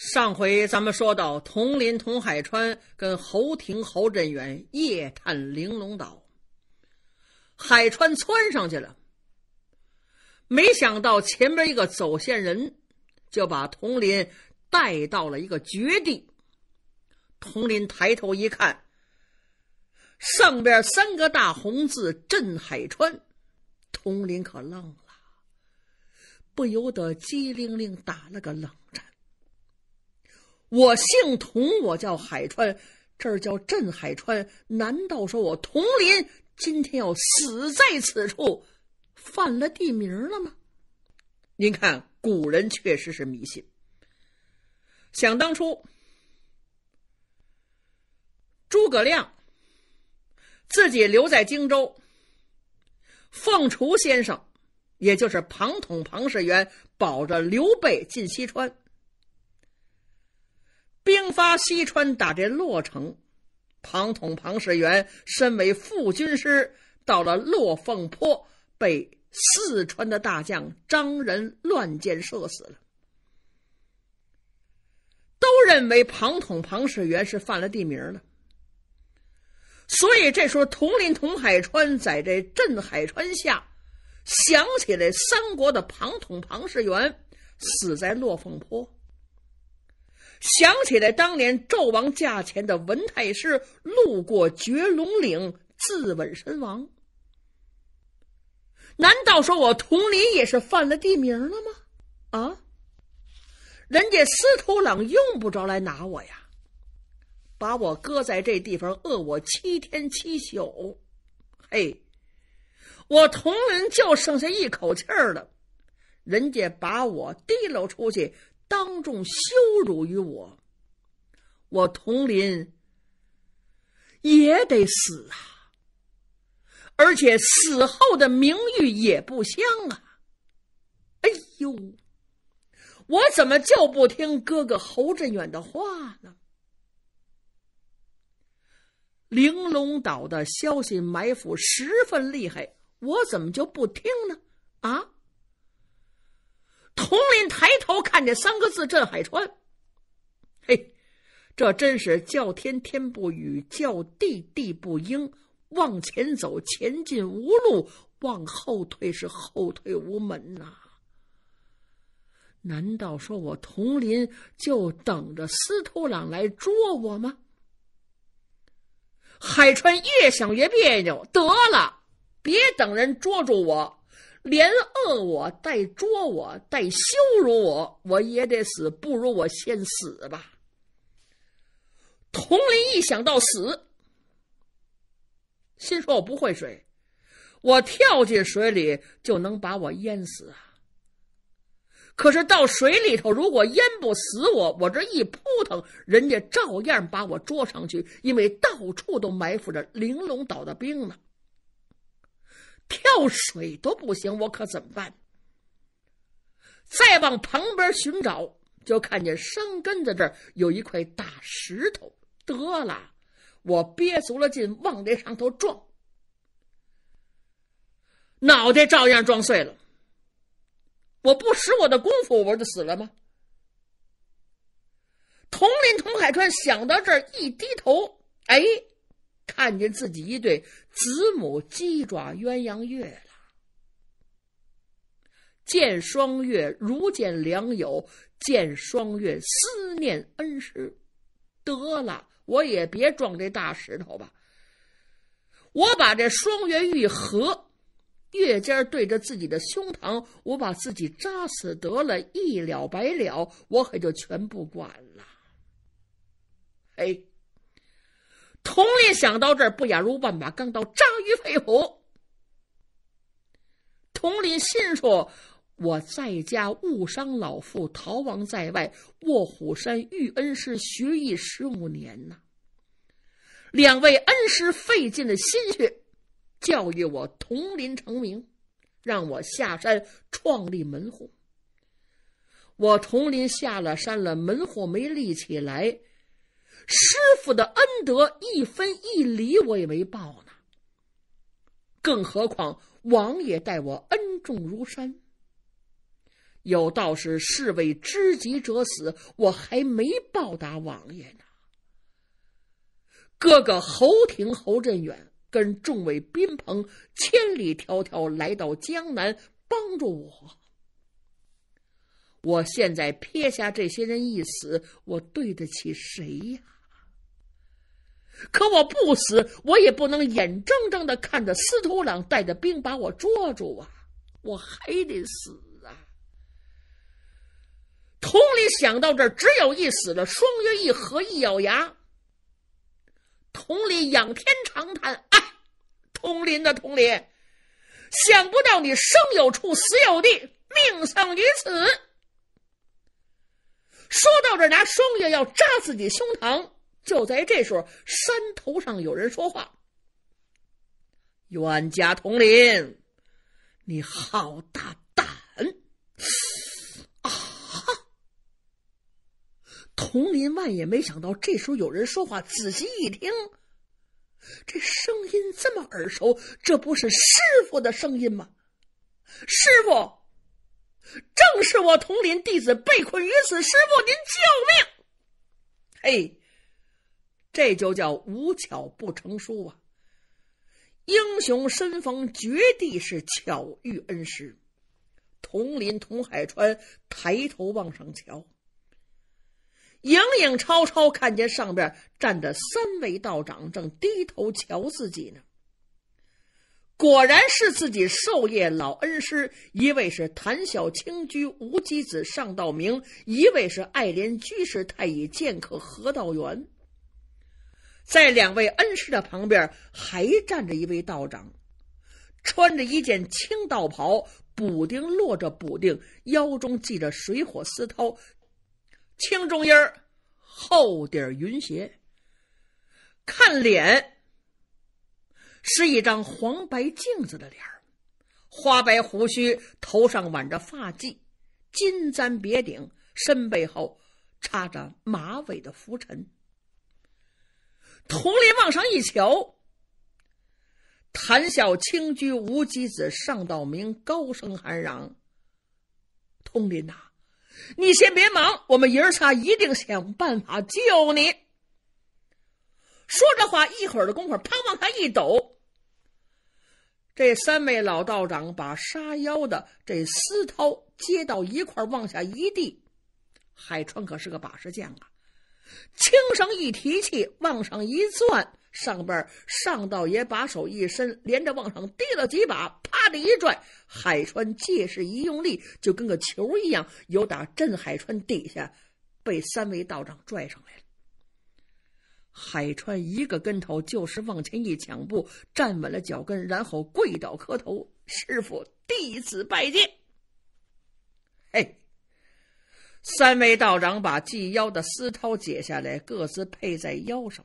上回咱们说到，佟林、佟海川跟侯廷、侯振远夜探玲珑岛，海川窜上去了，没想到前面一个走线人就把佟林带到了一个绝地。佟林抬头一看，上边三个大红字“镇海川”，佟林可愣了，不由得机灵灵打了个冷。我姓童，我叫海川，这儿叫镇海川。难道说我童林今天要死在此处，犯了地名了吗？您看，古人确实是迷信。想当初，诸葛亮自己留在荆州，凤雏先生，也就是庞统庞士元，保着刘备进西川。兵发西川，打这洛城，庞统庞士元身为副军师，到了洛凤坡，被四川的大将张仁乱箭射死了。都认为庞统庞士元是犯了地名了，所以这时候童林童海川在这镇海川下，想起来三国的庞统庞士元死在洛凤坡。想起来，当年纣王驾前的文太师路过绝龙岭自刎身亡。难道说我佟林也是犯了地名了吗？啊！人家司徒朗用不着来拿我呀，把我搁在这地方饿我七天七宿。嘿，我佟林就剩下一口气儿了，人家把我提溜出去。当众羞辱于我，我佟林也得死啊！而且死后的名誉也不香啊！哎呦，我怎么就不听哥哥侯振远的话呢？玲珑岛的消息埋伏十分厉害，我怎么就不听呢？啊！佟林抬头看见三个字“镇海川”，嘿，这真是叫天天不语，叫地地不应。往前走，前进无路；往后退，是后退无门呐。难道说我佟林就等着司徒朗来捉我吗？海川越想越别扭，得了，别等人捉住我。连饿我，带捉我，带羞辱我，我也得死，不如我先死吧。佟林一想到死，心说：“我不会水，我跳进水里就能把我淹死啊。”可是到水里头，如果淹不死我，我这一扑腾，人家照样把我捉上去，因为到处都埋伏着玲珑岛的兵呢。跳水都不行，我可怎么办？再往旁边寻找，就看见山根子这儿有一块大石头。得了，我憋足了劲往这上头撞，脑袋照样撞碎了。我不使我的功夫，不就死了吗？佟林、佟海川想到这儿，一低头，哎，看见自己一对。子母鸡爪鸳鸯月了，见双月如见良友，见双月思念恩师。得了，我也别撞这大石头吧。我把这双月玉合，月尖对着自己的胸膛，我把自己扎死得了，一了百了，我可就全不管了。哎。佟林想到这儿，不亚如万把钢刀，章于肺腑。佟林心说：“我在家误伤老父，逃亡在外，卧虎山遇恩师，学艺十五年呐。两位恩师费尽了心血，教育我佟林成名，让我下山创立门户。我佟林下了山了，门户没立起来。”师傅的恩德一分一厘我也没报呢，更何况王爷待我恩重如山。有道是士为知己者死，我还没报答王爷呢。哥哥侯廷侯振远跟众位宾朋千里迢迢来到江南帮助我，我现在撇下这些人一死，我对得起谁呀？可我不死，我也不能眼睁睁的看着司徒朗带着兵把我捉住啊！我还得死啊！佟理想到这儿，只有一死了。双月一合一咬牙，佟理仰天长叹：“哎，佟林的佟林，想不到你生有处，死有地，命丧于此。”说到这儿，拿双月要扎自己胸膛。就在这时候，山头上有人说话：“冤家同林，你好大胆！”啊！童林万也没想到这时候有人说话，仔细一听，这声音这么耳熟，这不是师傅的声音吗？师傅，正是我童林弟子被困于此，师傅您救命！哎。这就叫无巧不成书啊！英雄身逢绝地，是巧遇恩师。佟林、佟海川抬头往上瞧，影影绰绰看见上边站着三位道长，正低头瞧自己呢。果然是自己授业老恩师，一位是谭小青居无极子尚道明，一位是爱莲居士太乙剑客何道元。在两位恩师的旁边，还站着一位道长，穿着一件青道袍，补丁落着补丁，腰中系着水火丝绦，青中衣儿，厚底儿云鞋。看脸，是一张黄白镜子的脸儿，花白胡须，头上挽着发髻，金簪别顶，身背后插着马尾的拂尘。童林往上一瞧，谭笑、青居、无吉子、尚道明高声喊嚷：“童林呐，你先别忙，我们爷儿仨一定想办法救你。”说这话，一会儿的功夫，啪，往下一抖，这三位老道长把杀妖的这丝绦接到一块，往下一递。海川可是个把式将啊。轻声一提气，往上一攥，上边上道爷把手一伸，连着往上提了几把，啪的一拽，海川借势一用力，就跟个球一样，有打震海川底下，被三位道长拽上来了。海川一个跟头，就是往前一抢步，站稳了脚跟，然后跪倒磕头：“师傅，弟子拜见。”嘿。三位道长把系腰的丝绦解下来，各自佩在腰上。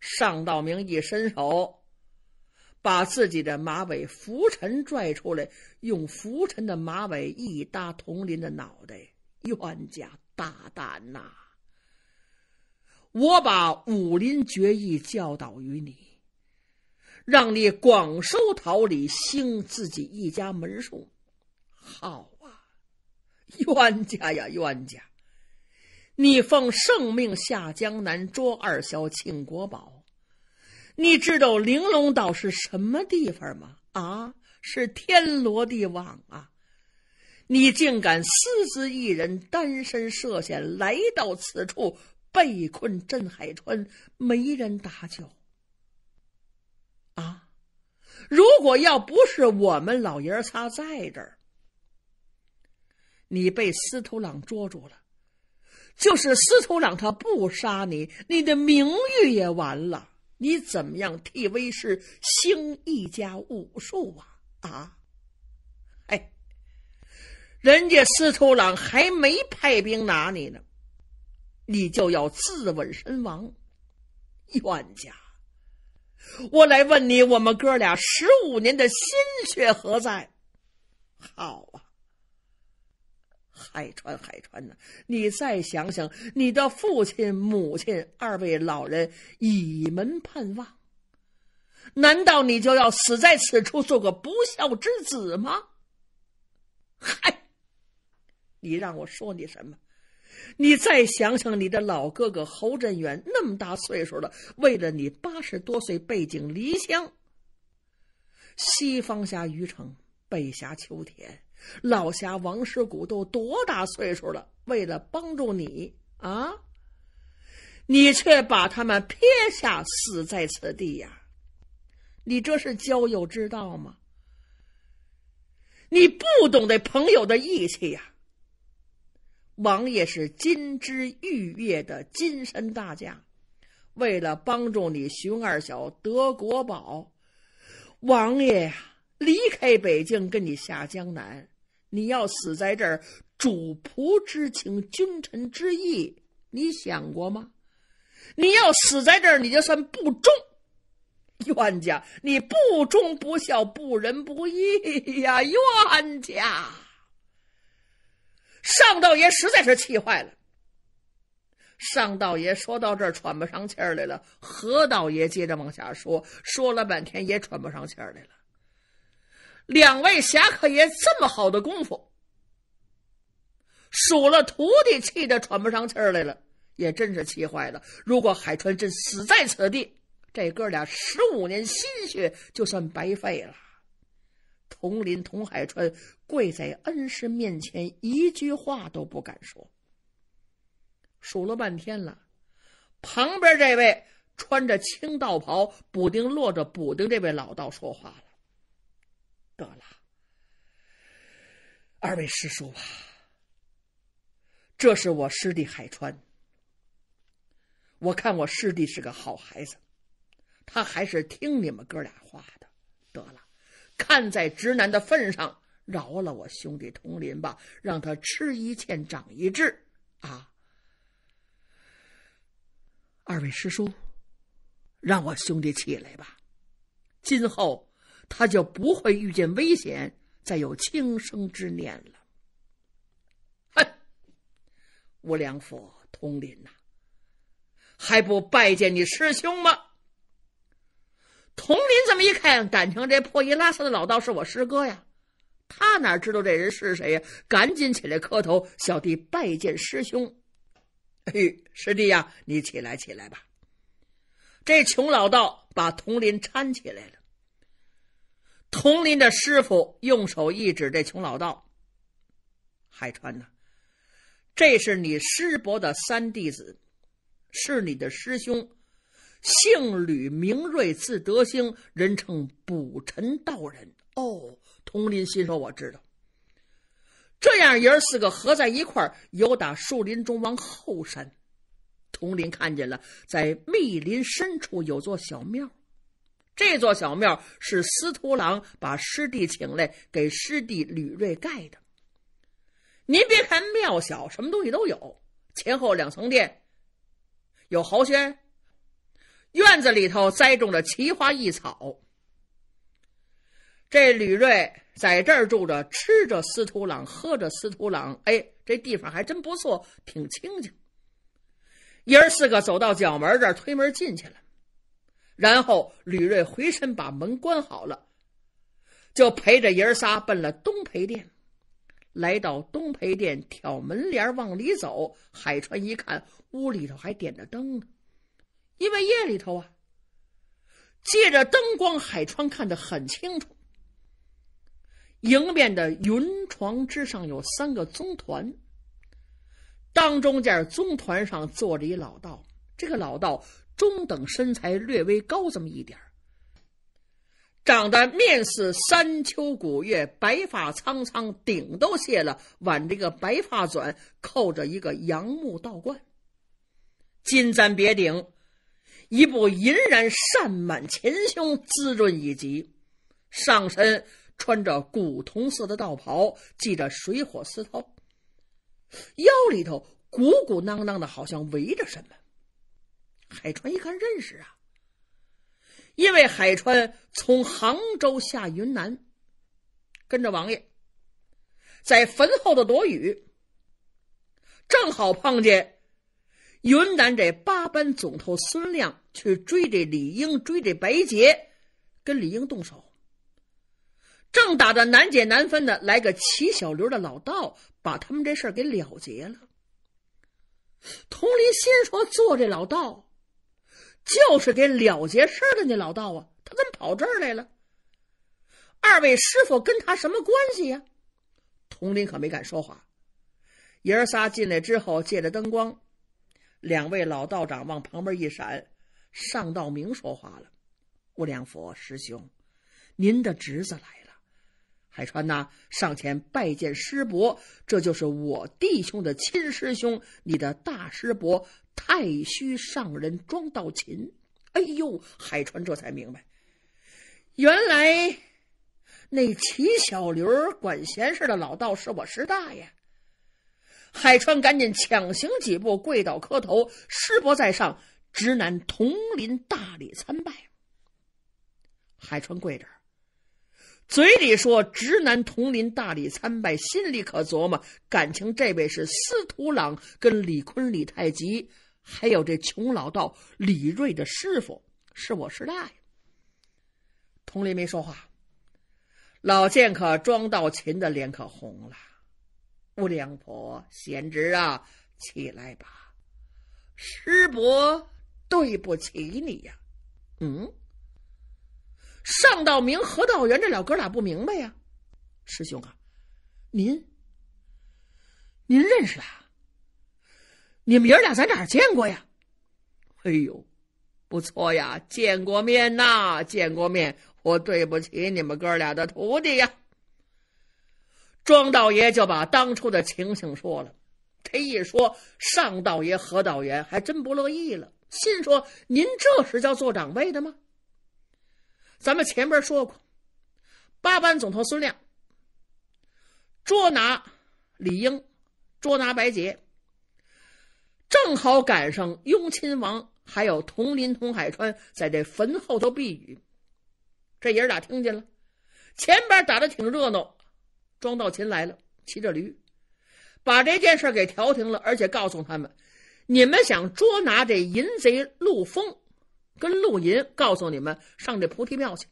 尚道明一伸手，把自己的马尾拂尘拽出来，用拂尘的马尾一搭童林的脑袋。冤家大胆呐。我把武林绝艺教导于你，让你广收桃李，兴自己一家门术，好。冤家呀，冤家！你奉圣命下江南捉二小、请国宝，你知道玲珑岛是什么地方吗？啊，是天罗地网啊！你竟敢私自一人单身涉险来到此处，被困镇海川，没人搭救。啊！如果要不是我们老爷儿仨在这儿，你被司徒朗捉住了，就是司徒朗他不杀你，你的名誉也完了。你怎么样？替威氏兴一家武术啊啊！哎，人家司徒朗还没派兵拿你呢，你就要自刎身亡，冤家！我来问你，我们哥俩十五年的心血何在？好啊。海川，海川呐，你再想想，你的父亲、母亲二位老人倚门盼望，难道你就要死在此处，做个不孝之子吗？嗨，你让我说你什么？你再想想，你的老哥哥侯振远那么大岁数了，为了你八十多岁背井离乡，西方下于城，北下秋田，老侠王世古都多大岁数了？为了帮助你啊，你却把他们撇下，死在此地呀！你这是交友之道吗？你不懂得朋友的义气呀！王爷是金枝玉叶的金身大将，为了帮助你熊二小得国宝，王爷呀，离开北京，跟你下江南。你要死在这儿，主仆之情，君臣之义，你想过吗？你要死在这儿，你就算不忠，冤家，你不忠不孝，不仁不义呀，冤家！尚道爷实在是气坏了。尚道爷说到这儿，喘不上气儿来了。何道爷接着往下说，说了半天也喘不上气儿来了。两位侠客爷这么好的功夫，数了徒弟，气得喘不上气来了，也真是气坏了。如果海川真死在此地，这哥俩十五年心血就算白费了。佟林、佟海川跪在恩师面前，一句话都不敢说。数了半天了，旁边这位穿着青道袍、补丁落着补丁，这位老道说话了。得了，二位师叔啊，这是我师弟海川。我看我师弟是个好孩子，他还是听你们哥俩话的。得了，看在直男的份上，饶了我兄弟童林吧，让他吃一堑长一智啊。二位师叔，让我兄弟起来吧，今后。他就不会遇见危险，再有轻生之念了。哼，无良甫，童林啊，还不拜见你师兄吗？童林这么一看，感情这破衣拉撒的老道是我师哥呀？他哪知道这人是谁呀？赶紧起来磕头，小弟拜见师兄。嘿，师弟呀，你起来起来吧。这穷老道把童林搀起来了。童林的师傅用手一指这穷老道：“海川呐，这是你师伯的三弟子，是你的师兄，姓吕，名瑞，字德兴，人称捕尘道人。”哦，童林心说：“我知道。”这样爷儿四个合在一块儿，游打树林中往后山。童林看见了，在密林深处有座小庙。这座小庙是司徒朗把师弟请来给师弟吕瑞盖的。您别看庙小，什么东西都有，前后两层殿，有豪轩，院子里头栽种着奇花异草。这吕瑞在这儿住着，吃着司徒朗，喝着司徒朗。哎，这地方还真不错，挺清静。爷儿四个走到角门这儿，推门进去了。然后吕瑞回身把门关好了，就陪着爷儿仨奔了东陪殿。来到东陪殿，挑门帘往里走。海川一看，屋里头还点着灯，呢，因为夜里头啊，借着灯光，海川看得很清楚。迎面的云床之上有三个宗团，当中间宗团上坐着一老道，这个老道。中等身材，略微高这么一点儿，长得面似山丘古月，白发苍苍，顶都卸了，挽着一个白发转扣着一个杨木道冠，金簪别顶，一部银髯善满前胸，滋润以及上身穿着古铜色的道袍，系着水火丝绦，腰里头鼓鼓囊囊的，好像围着什么。海川一看认识啊，因为海川从杭州下云南，跟着王爷在坟后的躲雨，正好碰见云南这八班总头孙亮去追这李英，追这白洁，跟李英动手，正打的难解难分的，来个齐小刘的老道，把他们这事儿给了结了。佟林心说，做这老道。就是给了结事儿的那老道啊，他怎么跑这儿来了？二位师傅跟他什么关系呀？童林可没敢说话。爷儿仨进来之后，借着灯光，两位老道长往旁边一闪，尚道明说话了：“无量佛师兄，您的侄子来了。”海川呐，上前拜见师伯。这就是我弟兄的亲师兄，你的大师伯太虚上人庄道勤。哎呦，海川这才明白，原来那齐小驴管闲事的老道是我师大爷。海川赶紧抢行几步，跪倒磕头：“师伯在上，直男同林大礼参拜。”海川跪着。嘴里说直男童林大礼参拜，心里可琢磨，感情这位是司徒朗跟李坤、李太极，还有这穷老道李瑞的师傅，是我师大爷。童林没说话，老剑客庄道琴的脸可红了。吴良婆贤侄啊，起来吧，师伯，对不起你呀，嗯。尚道明、何道元这老哥俩不明白呀，师兄啊，您您认识他？你们爷俩在哪儿见过呀？哎呦，不错呀，见过面呐，见过面。我对不起你们哥俩的徒弟呀。庄道爷就把当初的情形说了。他一说，尚道爷、何道元还真不乐意了，心说：“您这是叫做长辈的吗？”咱们前边说过，八班总头孙亮捉拿李英，捉拿白洁，正好赶上雍亲王还有佟林、佟海川在这坟后头避雨。这爷俩听见了，前边打的挺热闹，庄道勤来了，骑着驴，把这件事给调停了，而且告诉他们，你们想捉拿这淫贼陆丰。跟陆银告诉你们上这菩提庙去，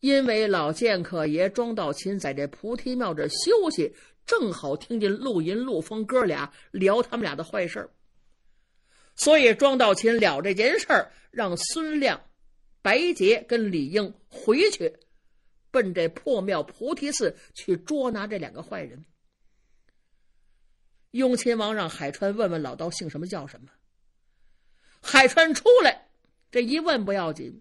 因为老剑客爷庄道勤在这菩提庙这休息，正好听见陆银、陆丰哥俩聊他们俩的坏事儿，所以庄道勤了这件事儿，让孙亮、白洁跟李英回去，奔这破庙菩提寺去捉拿这两个坏人。雍亲王让海川问问老道姓什么叫什么。海川出来，这一问不要紧，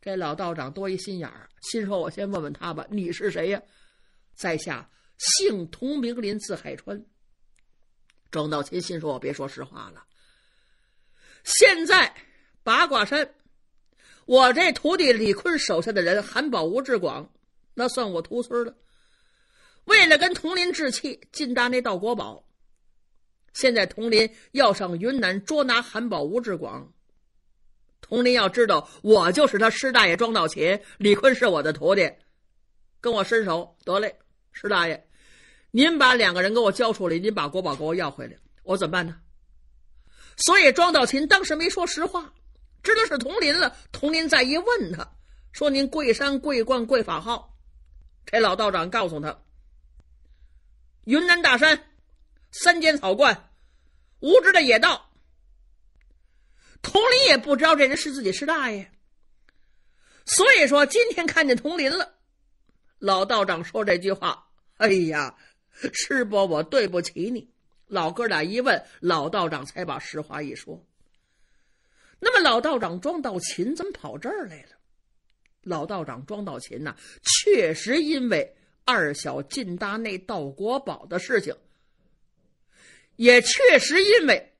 这老道长多一心眼儿，心说：“我先问问他吧，你是谁呀？”在下姓童名林，字海川。庄道清心说：“我别说实话了。”现在八卦山，我这徒弟李坤手下的人韩宝、吴志广，那算我徒孙了。为了跟童林置气，进大那道国宝。现在佟林要上云南捉拿韩宝、吴志广。佟林要知道我就是他师大爷庄道勤，李坤是我的徒弟，跟我伸手得嘞，师大爷，您把两个人给我交出来，您把国宝给我要回来，我怎么办呢？所以庄道勤当时没说实话，知道是佟林了。佟林再一问，他说：“您贵山贵冠贵法号。”这老道长告诉他：“云南大山。”三间草观，无知的野道。童林也不知道这人是自己师大爷，所以说今天看见童林了，老道长说这句话：“哎呀，师伯，我对不起你。”老哥俩一问，老道长才把实话一说。那么，老道长庄道勤怎么跑这儿来了？老道长庄道勤呢，确实因为二小进搭内盗国宝的事情。也确实因为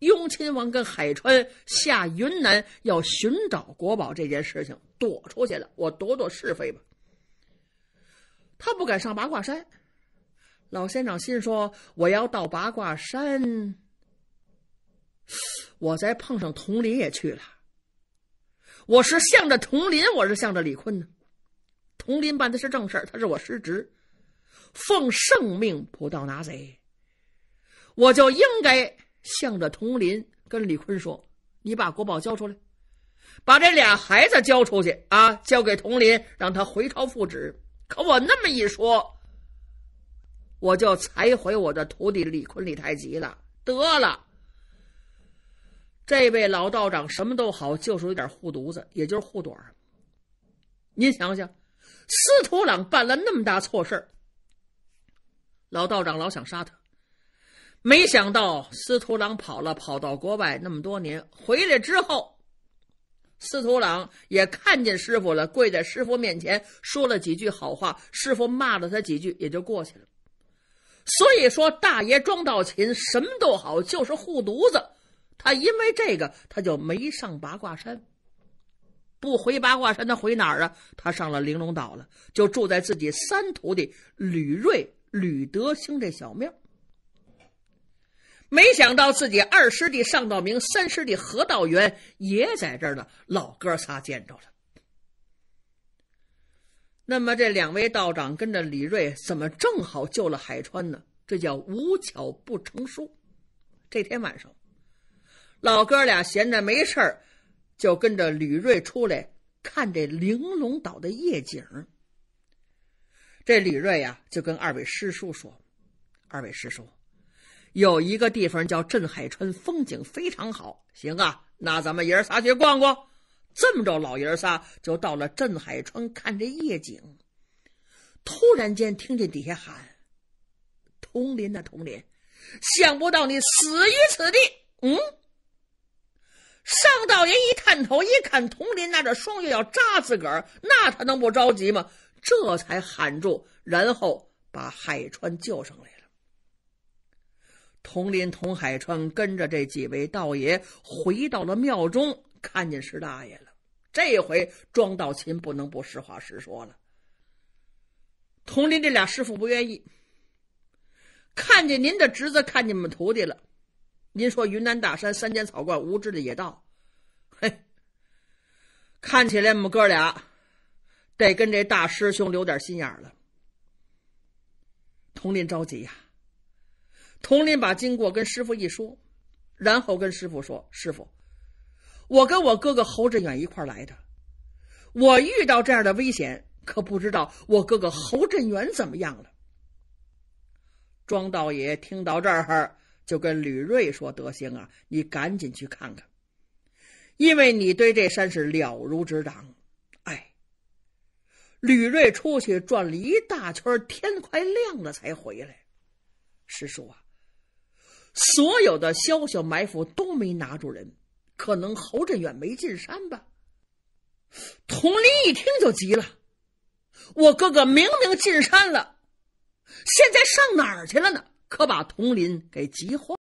雍亲王跟海川下云南要寻找国宝这件事情躲出去了，我躲躲是非吧。他不敢上八卦山。老仙长心说：我要到八卦山，我再碰上童林也去了。我是向着童林，我是向着李坤呢。童林办的是正事他是我师侄，奉圣命不到拿贼。我就应该向着佟林跟李坤说：“你把国宝交出来，把这俩孩子交出去啊，交给佟林，让他回朝复旨。”可我那么一说，我就才回我的徒弟李坤李太极了。得了，这位老道长什么都好，就是有点护犊子，也就是护短。您想想，司徒朗办了那么大错事儿，老道长老想杀他。没想到司徒朗跑了，跑到国外那么多年，回来之后，司徒朗也看见师傅了，跪在师傅面前说了几句好话，师傅骂了他几句，也就过去了。所以说，大爷庄道勤什么都好，就是护犊子。他因为这个，他就没上八卦山。不回八卦山，他回哪儿啊？他上了玲珑岛了，就住在自己三徒弟吕瑞、吕德兴这小庙。没想到自己二师弟尚道明、三师弟何道元也在这儿呢，老哥仨见着了。那么这两位道长跟着李瑞，怎么正好救了海川呢？这叫无巧不成书。这天晚上，老哥俩闲着没事儿，就跟着吕瑞出来看这玲珑岛的夜景。这李瑞呀，就跟二位师叔说：“二位师叔。”有一个地方叫镇海川，风景非常好。行啊，那咱们爷儿仨去逛逛。这么着，老爷仨就到了镇海川看这夜景。突然间听见底下喊：“佟林呐，佟林！想不到你死于此地！”嗯。上道人一探头一看，佟林拿着双月要扎自个儿，那他能不着急吗？这才喊住，然后把海川救上来了。童林、童海川跟着这几位道爷回到了庙中，看见师大爷了。这回庄道勤不能不实话实说了。童林这俩师傅不愿意，看见您的侄子，看见你们徒弟了，您说云南大山三间草观无知的野道，嘿，看起来我们哥俩得跟这大师兄留点心眼了。童林着急呀。佟林把经过跟师傅一说，然后跟师傅说：“师傅，我跟我哥哥侯振远一块来的，我遇到这样的危险，可不知道我哥哥侯振远怎么样了。”庄道爷听到这儿，就跟吕瑞说：“德兴啊，你赶紧去看看，因为你对这山是了如指掌。”哎，吕瑞出去转了一大圈，天快亮了才回来。师叔啊！所有的小小埋伏都没拿住人，可能侯振远没进山吧？佟林一听就急了：“我哥哥明明进山了，现在上哪儿去了呢？”可把佟林给急坏了。